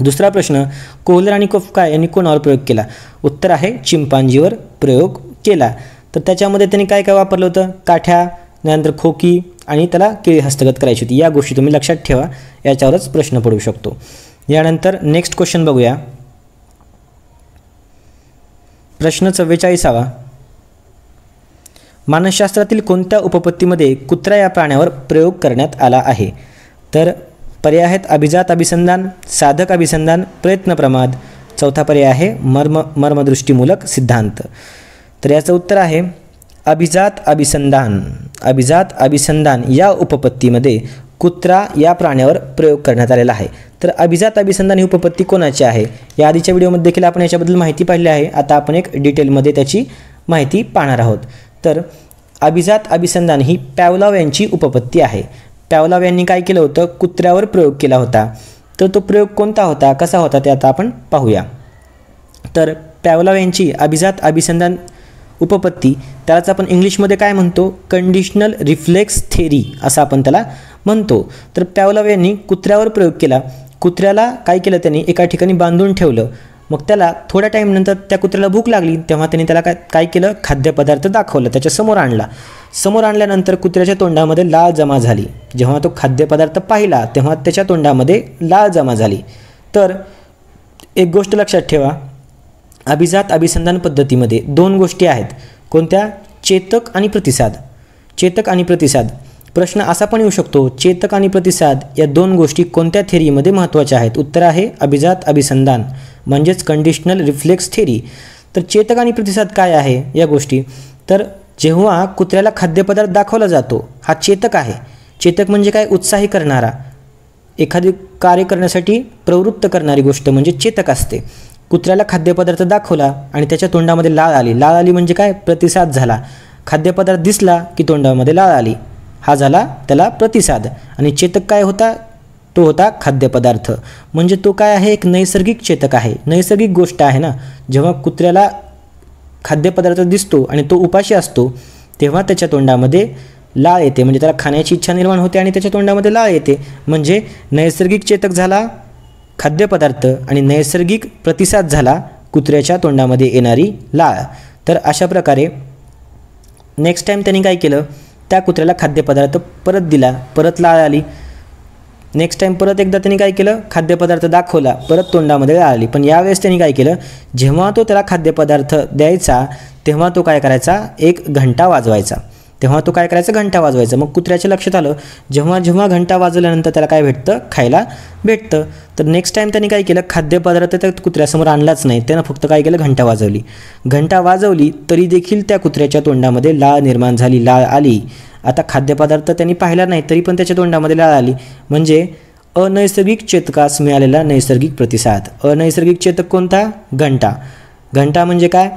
दुसरा प्रश्न कोहलर आणि कोफका यांनी कोणावर प्रयोग केला उत्तर आहे चिंपांजीवर प्रयोग केला तर त्याच्यामध्ये त्यांनी काय काय वापरलं होतं काठ्या त्यानंतर खोकी आणि त्याला केळी हस्तगत करायची होती या गोष्टी तुम्ही लक्षात ठेवा याच्यावरच प्रश्न पडू शकतो यानंतर नेक्स्ट क्वेश्चन बघूया प्रश्न चव्वेचाळीसावा मानसशास्त्रातील कोणत्या उपपत्तीमध्ये कुत्रा या प्राण्यावर प्रयोग करण्यात आला आहे तर पर्याय आहेत अभिजात अभिसंधान साधक अभिसंधान प्रयत्न प्रमाद चौथा पर्याय आहे मर्म मर्मदृष्टीमूलक सिद्धांत तर याचं उत्तर आहे अभिजात अभिसंधान अभिजात अभिसंधान या उपपत्तीमध्ये कुत्रा या प्राण्यावर प्रयोग करण्यात आलेला आहे तर अभिजात अभिसंधान ही उपपत्ती कोणाची आहे या आधीच्या व्हिडिओमध्ये देखील आपण याच्याबद्दल माहिती पाहिली आहे आता आपण एक डिटेलमध्ये त्याची माहिती पाहणार आहोत तर अभिजात अभिसंधान ही पॅवलाव यांची उपपत्ती आहे पॅवलाव यांनी काय केलं होतं कुत्र्यावर प्रयोग केला होता तर तो प्रयोग कोणता होता कसा होता ते आता आपण पाहूया तर पॅवलाव यांची अभिजात अभिसंधान उपपत्ती त्यालाच आपण इंग्लिशमध्ये काय म्हणतो कंडिशनल रिफ्लेक्स थेरी असं आपण त्याला म्हणतो तर पॅवलाव यांनी कुत्र्यावर प्रयोग केला कुत्र्याला काय केलं त्यांनी एका ठिकाणी बांधून ठेवलं मग त्याला थोड्या टाईमनंतर त्या कुत्र्याला भूक लागली तेव्हा त्यांनी त्याला काय काय केलं खाद्यपदार्थ दाखवलं त्याच्यासमोर आणला समोर आणल्यानंतर कुत्र्याच्या तोंडामध्ये लाळ जमा झाली जेव्हा तो खाद्यपदार्थ पाहिला तेव्हा त्याच्या तोंडामध्ये लाळ जमा झाली तर एक गोष्ट लक्षात ठेवा अभिजात अभिसंधान पद्धतीमध्ये दोन गोष्टी आहेत कोणत्या चेतक आणि प्रतिसाद चेतक आणि प्रतिसाद प्रश्न असा पण येऊ शकतो चेतक आणि प्रतिसाद या दोन गोष्टी कोणत्या थेरीमध्ये महत्त्वाच्या आहेत उत्तर आहे अभिजात अभिसंधान म्हणजेच कंडिशनल रिफ्लेक्स थेरी तर चेतक आणि प्रतिसाद काय आहे या गोष्टी तर जेव्हा कुत्र्याला खाद्यपदार्थ दाखवला जातो हा चेतक आहे चेतक म्हणजे काय उत्साही करणारा एखादी कार्य करण्यासाठी प्रवृत्त करणारी गोष्ट म्हणजे चेतक असते कुत्र्याला खाद्यपदार्थ दाखवला आणि त्याच्या तोंडामध्ये लाळ आली लाळ आली म्हणजे काय प्रतिसाद झाला खाद्यपदार्थ दिसला की तोंडामध्ये लाळ आली हा झाला त्याला प्रतिसाद आणि चेतक काय होता तो होता खाद्यपदार्थ म्हणजे तो काय आहे एक नैसर्गिक चेतक आहे नैसर्गिक गोष्ट आहे ना जेव्हा कुत्र्याला खाद्यपदार्थ दिसतो आणि तो उपाशी असतो तेव्हा त्याच्या तोंडामध्ये लाळ येते म्हणजे त्याला खाण्याची इच्छा निर्माण होते आणि त्याच्या तोंडामध्ये लाळ येते म्हणजे नैसर्गिक चेतक झाला खाद्यपदार्थ आणि नैसर्गिक प्रतिसाद झाला कुत्र्याच्या तोंडामध्ये येणारी लाळ तर अशा प्रकारे नेक्स्ट टाईम त्यांनी काय केलं त्या कुत्र्याला खाद्यपदार्थ परत दिला परत लाळ आली नेक्स्ट टाइम परत एकदा त्यांनी काय केलं खाद्यपदार्थ दाखवला परत तोंडामध्ये आली पण यावेळेस त्यांनी काय केलं जेव्हा तो त्याला खाद्यपदार्थ द्यायचा तेव्हा तो काय करायचा एक घंटा वाजवायचा तेव्हा तो काय करायचा घंटा वाजवायचा मग कुत्र्याच्या लक्षात आलं जेव्हा जेव्हा घंटा वाजवल्यानंतर त्याला काय भेटतं खायला भेटतं तर नेक्स्ट टाईम त्यांनी काय केलं खाद्यपदार्थ त्या कुत्र्यासमोर आणलाच नाही त्यानं फक्त काय केलं घंटा वाजवली घंटा वाजवली तरी देखील त्या कुत्र्याच्या तोंडामध्ये लाळ निर्माण झाली लाळ आली आता खाद्यपदार्थ त्यांनी पाहिला नाही तरी पण त्याच्या तोंडामध्ये लाळ आली म्हणजे अनैसर्गिक चेतकास मिळालेला नैसर्गिक प्रतिसाद अनैसर्गिक चेतक कोणता घंटा घंटा म्हणजे काय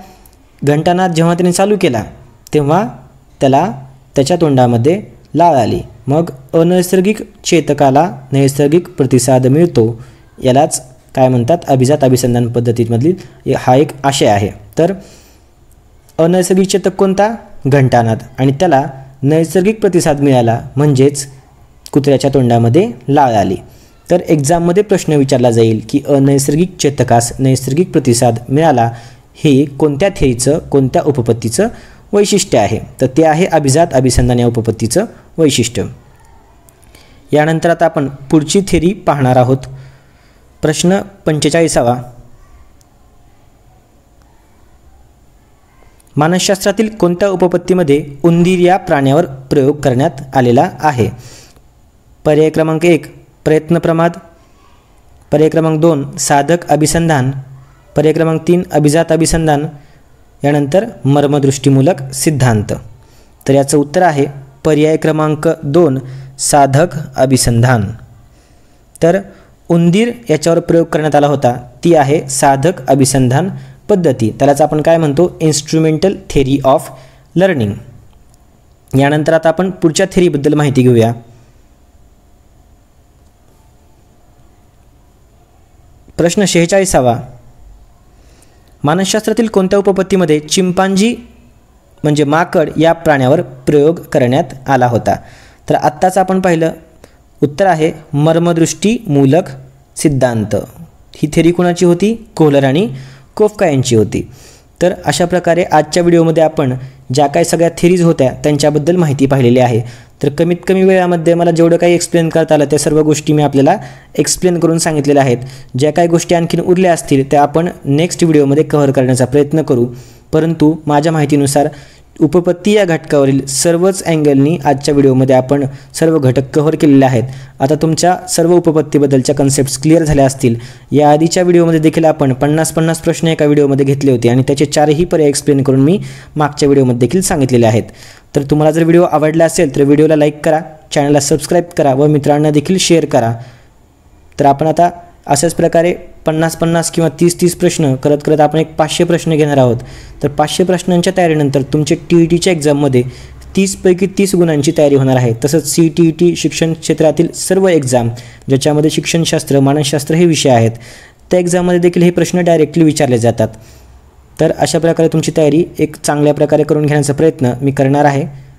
घंटानाथ जेव्हा त्यांनी चालू केला तेव्हा त्याला त्याच्या तोंडामध्ये लाळ आली मग अनैसर्गिक चेतकाला नैसर्गिक प्रतिसाद मिळतो यालाच काय म्हणतात अभिजात अभिसंधान पद्धतीमधली हा एक आशय आहे तर अनैसर्गिक चेतक कोणता घंटानाद आणि त्याला नैसर्गिक प्रतिसाद मिळाला म्हणजेच कुत्र्याच्या तोंडामध्ये लाळ आली तर एक्झाममध्ये प्रश्न विचारला जाईल की अनैसर्गिक चेतकास नैसर्गिक प्रतिसाद मिळाला हे कोणत्या थेरीचं कोणत्या उपपत्तीचं वैशिष्ट्य आहे तर ते आहे अभिजात अभिसंधान या उपपत्तीचं वैशिष्ट्य यानंतर आता आपण पुढची थेरी पाहणार आहोत प्रश्न पंचेचाळीसावा मानसशास्त्रातील कोणत्या उपपत्तीमध्ये उंदीर या प्राण्यावर प्रयोग करण्यात आलेला आहे पर्याय क्रमांक एक प्रयत्न प्रमाद पर्याय क्रमांक दोन साधक अभिसंधान पर्याय क्रमांक तीन अभिजात अभिसंधान यानंतर मर्मदृष्टीमूलक सिद्धांत तर याचं उत्तर आहे पर्याय क्रमांक दोन साधक अभिसंधान तर उंदीर याच्यावर प्रयोग करण्यात आला होता ती आहे साधक अभिसंधान पद्धती त्यालाच आपण काय म्हणतो इन्स्ट्रुमेंटल थेरी ऑफ लर्निंग यानंतर आता आपण पुढच्या थेरीबद्दल माहिती घेऊया प्रश्न शेहेचाळीसावा मानसशास्त्रातील कोणत्या उपपत्तीमध्ये चिंपांजी म्हणजे माकड या प्राण्यावर प्रयोग करण्यात आला होता तर आत्ताच आपण पाहिलं उत्तर आहे मर्मदृष्टी मूलक सिद्धांत ही थेरी कुणाची होती कोहलर आणि कोफका यांची होती तर अशा प्रकारे आजच्या व्हिडिओमध्ये आपण ज्या काही सगळ्या थेरीज होत्या त्यांच्याबद्दल माहिती पाहिलेली आहे तर कमीत कमी वेळामध्ये मला जेवढं काही एक्सप्लेन करता आलं त्या सर्व गोष्टी मी आपल्याला एक्सप्लेन करून सांगितलेल्या आहेत ज्या काही गोष्टी आणखीन उरल्या असतील त्या आपण नेक्स्ट व्हिडिओमध्ये कव्हर करण्याचा प्रयत्न करू परंतु माझ्या माहितीनुसार उपपत्ती या घटकावरील सर्वच अँगलनी आजच्या व्हिडिओमध्ये आपण सर्व घटक कव्हर केलेले आहेत आता तुमच्या सर्व उपपत्तीबद्दलच्या कन्सेप्ट्स क्लिअर झाल्या असतील या आधीच्या व्हिडिओमध्ये देखील आपण पन्नास पन्नास प्रश्न एका व्हिडिओमध्ये घेतले होते आणि त्याचे चारही पर्याय एक्सप्लेन करून मी मागच्या व्हिडिओमध्ये देखील सांगितलेले आहेत तर तुम्हाला जर व्हिडिओ आवडला असेल तर व्हिडिओला लाईक करा चॅनलला सबस्क्राईब करा व मित्रांना देखील शेअर करा तर आपण आता अशाच प्रकारे पन्नास पन्नास किंवा तीस तीस प्रश्न करत करत आपण एक पाचशे प्रश्न घेणार आहोत तर पाचशे प्रश्नांच्या तयारीनंतर तुमचे टी ई e टीच्या एक्झाममध्ये तीसपैकी तीस गुणांची तयारी होणार आहे तसंच सी टी ई टी शिक्षण क्षेत्रातील सर्व एक्झाम ज्याच्यामध्ये शिक्षणशास्त्र मानसशास्त्र हे विषय आहेत त्या एक्झाममध्ये देखील हे प्रश्न डायरेक्टली विचारले जातात तर अशा प्रकारे तुमची तयारी एक चांगल्या प्रकारे करून घेण्याचा प्रयत्न मी करणार आहे